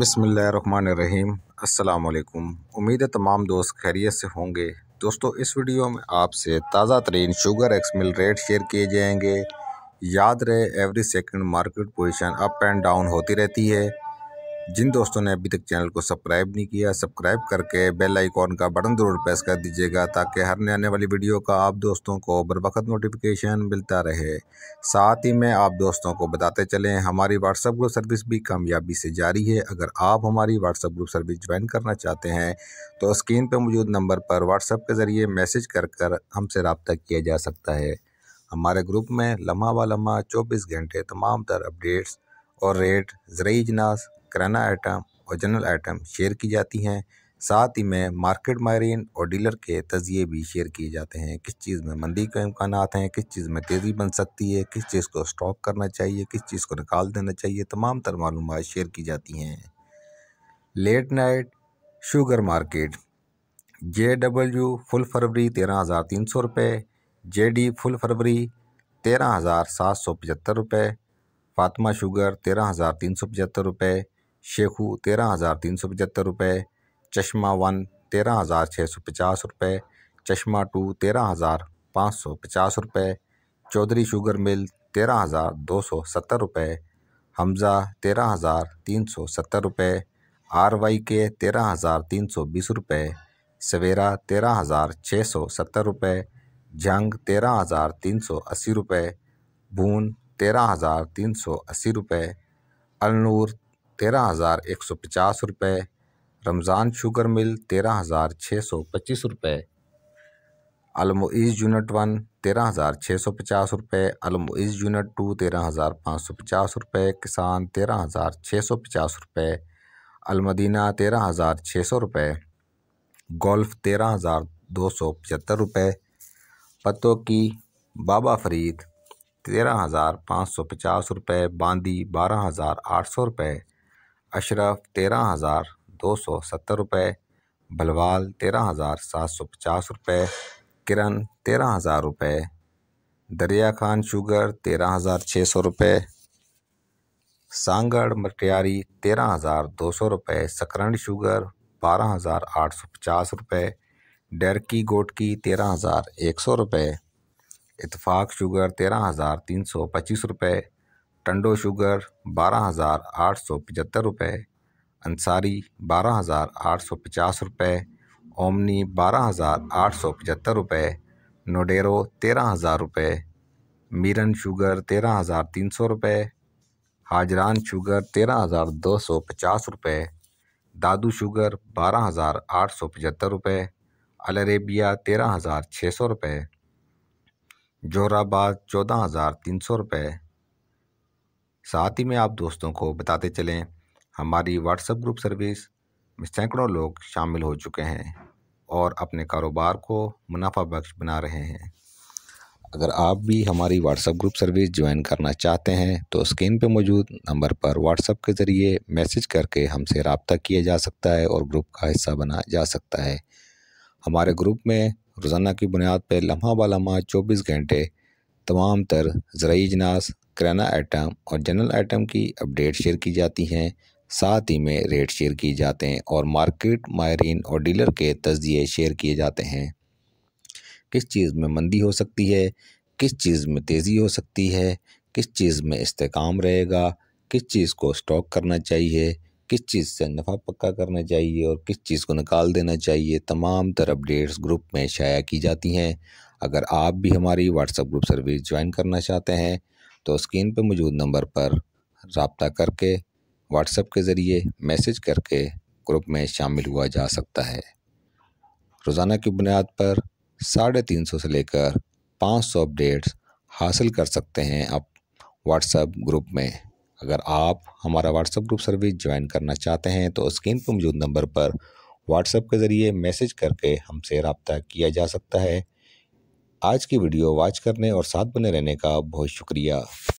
बसमीम् अल्लाम उम्मीद है तमाम दोस्त खैरियत से होंगे दोस्तों इस वीडियो में आपसे ताज़ा तरीन sugar ex mill rate share किए जाएंगे याद रहे every second market position up and down होती रहती है जिन दोस्तों ने अभी तक चैनल को सब्सक्राइब नहीं किया सब्सक्राइब करके बेल आइकॉन का बटन ज़रूर प्रेस कर दीजिएगा ताकि हर नए आने वाली वीडियो का आप दोस्तों को बर वक्त नोटिफिकेशन मिलता रहे साथ ही में आप दोस्तों को बताते चलें हमारी व्हाट्सएप ग्रुप सर्विस भी कामयाबी से जारी है अगर आप हमारी व्हाट्सएप ग्रुप सर्विस ज्वाइन करना चाहते हैं तो स्क्रीन पर मौजूद नंबर पर व्हाट्सएप के ज़रिए मैसेज कर कर हमसे रबता किया जा सकता है हमारे ग्रुप में लम्हा व लम्हा चौबीस घंटे तमाम तर अपडेट्स और रेट ज़रिए जनाज किराना आइटम और जनरल आइटम शेयर की जाती हैं साथ ही में मार्केट माहरीन और डीलर के तजिए भी शेयर किए जाते हैं किस चीज़ में मंदी के इम्कान हैं किस चीज़ में तेज़ी बन सकती है किस चीज़ को स्टॉक करना चाहिए किस चीज़ को निकाल देना चाहिए तमाम तर मालूम शेयर की जाती हैं late night sugar market J W full फरवरी तेरह हज़ार तीन सौ रुपये जे डी फुल फरवरी तेरह हज़ार सात सौ पचहत्तर रुपये फातमा शुगर तेरह हज़ार तीन सौ पचहत्तर रुपये शेखू तेरह हज़ार तीन सौ पचहत्तर रुपये चश्मा वन तेरह हज़ार छः सौ पचास रुपये चश्मा टू तेरह हज़ार पाँच सौ पचास रुपये चौधरी शुगर मिल तेरह हज़ार दो सौ सत्तर रुपये हमज़ा तेरह हज़ार तीन सौ सत्तर रुपये आर वाई के तेरह हज़ार तीन सौ बीस रुपये सवेरा तेरह हज़ार छः सौ सत्तर रुपये जंग तेरह हज़ार तीन सौ अस्सी रुपये बून तेरह हज़ार तीन सौ अस्सी रुपये अलनूर तेरह हज़ार एक सौ पचास रुपये रमज़ान शुगर मिल तेरह हज़ार छः सौ पच्चीस रुपये अलमोईज़ यूनिट वन तेरह हज़ार छः सौ पचास रुपये अलमोईज़ यूनिट टू तेरह हज़ार पाँच सौ पचास रुपये किसान तेरह हज़ार छः सौ पचास रुपये अलमदीना तेरह हज़ार छः सौ रुपये गोल्फ़ तेरह हज़ार दो सौ पचहत्तर रुपये पत्तों की बाबा फरीद तेरह हज़ार पाँच सौ पचास रुपये बांदी बारह हज़ार आठ सौ रुपये अशरफ तेरह हज़ार दो सौ सत्तर रुपये बलवाल तेरह हज़ार सात सौ पचास रुपये किरण तेरह हज़ार रुपये दरिया खान शुगर तेरह हज़ार छः सौ रुपये सांगड़ मटियारी तेरह हज़ार दो सौ रुपये सकरंड शुगर बारह हज़ार आठ सौ पचास रुपये डरकी गोटकी तेरह हज़ार एक सौ रुपये इतफाक़ शुगर तेरह हज़ार तीन सौ पच्चीस रुपये टंडो शुगर बारह हज़ार आठ सौ पचहत्तर रुपये अंसारी बारह हज़ार आठ सौ पचास रुपये ओमनी बारह हज़ार आठ सौ पचहत्तर रुपये नोडेरो तेरह हज़ार रुपये मीरन शुगर तेरह हज़ार तीन सौ रुपये हाजरान शुगर तेरह हज़ार दो सौ पचास रुपये दादू शुगर बारह हज़ार आठ सौ पचहत्तर रुपये अलरेबिया तेरह हज़ार छः सौ रुपये जोहराबाद चौदह हज़ार तीन सौ रुपये साथ ही में आप दोस्तों को बताते चलें हमारी व्हाट्सएप ग्रुप सर्विस में सैकड़ों लोग शामिल हो चुके हैं और अपने कारोबार को मुनाफा बख्श बना रहे हैं अगर आप भी हमारी व्हाट्सएप ग्रुप सर्विस ज्वाइन करना चाहते हैं तो स्क्रीन पर मौजूद नंबर पर व्हाट्सएप के ज़रिए मैसेज करके हमसे रबता किया जा सकता है और ग्रुप का हिस्सा बना जा सकता है हमारे ग्रुप में रोज़ाना की बुनियाद पर लम्हा लम्हा चौबीस घंटे तमाम तर ज़रूरी अजनास कराना आइटम और जनरल आइटम की अपडेट शेयर की जाती हैं साथ ही में रेट शेयर किए जाते हैं और मार्केट माहरीन और डीलर के तजिए शेयर किए जाते हैं किस चीज़ में मंदी हो सकती है किस चीज़ में तेज़ी हो सकती है किस चीज़ में इस्तेकाम रहेगा किस चीज़ को स्टॉक करना चाहिए किस चीज़ से नफ़ा पक्का करना चाहिए और किस चीज़ को निकाल देना चाहिए तमाम तर अपडेट्स ग्रुप में शाया की जाती हैं अगर आप भी हमारी व्हाट्सएप ग्रुप सर्विस ज्वाइन करना चाहते हैं तो स्क्रीन पर मौजूद नंबर पर रबता करके व्हाट्सएप के ज़रिए मैसेज करके ग्रुप में शामिल हुआ जा सकता है रोज़ाना की बुनियाद पर साढ़े तीन सौ से लेकर पाँच सौ अपडेट्स हासिल कर सकते हैं आप व्हाट्सएप ग्रुप में अगर आप हमारा व्हाट्सएप ग्रुप सर्विस ज्वाइन करना चाहते हैं तो स्क्रीन पर मौजूद नंबर पर व्हाट्सएप के ज़रिए मैसेज करके हमसे रबता किया जा सकता है आज की वीडियो वॉच करने और साथ बने रहने का बहुत शुक्रिया